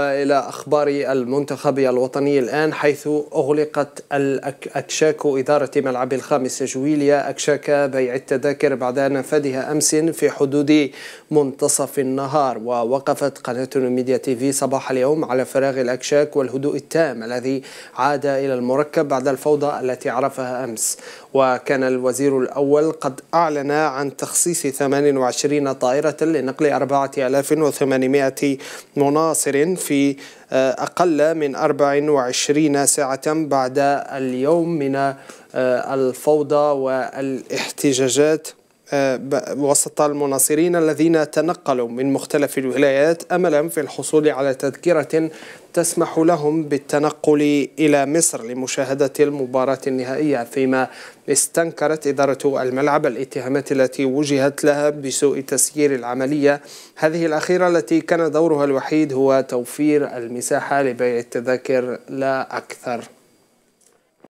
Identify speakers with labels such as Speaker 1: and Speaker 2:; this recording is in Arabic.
Speaker 1: إلى أخبار المنتخب الوطني الآن حيث أغلقت الأكشاك إدارة ملعب الخامس جويليا أكشاك بيع التذاكر بعد نفاذها أمس في حدود منتصف النهار ووقفت قناة تي تيفي صباح اليوم على فراغ الأكشاك والهدوء التام الذي عاد إلى المركب بعد الفوضى التي عرفها أمس وكان الوزير الأول قد أعلن عن تخصيص 28 طائرة لنقل 4800 مناصر في آه، أقل من 24 ساعة بعد اليوم من آه، الفوضى والاحتجاجات آه، وسط المناصرين الذين تنقلوا من مختلف الولايات املا في الحصول على تذكره تسمح لهم بالتنقل الى مصر لمشاهده المباراه النهائيه فيما استنكرت اداره الملعب الاتهامات التي وجهت لها بسوء تسيير العمليه هذه الاخيره التي كان دورها الوحيد هو توفير المساحه لبيع التذاكر لا اكثر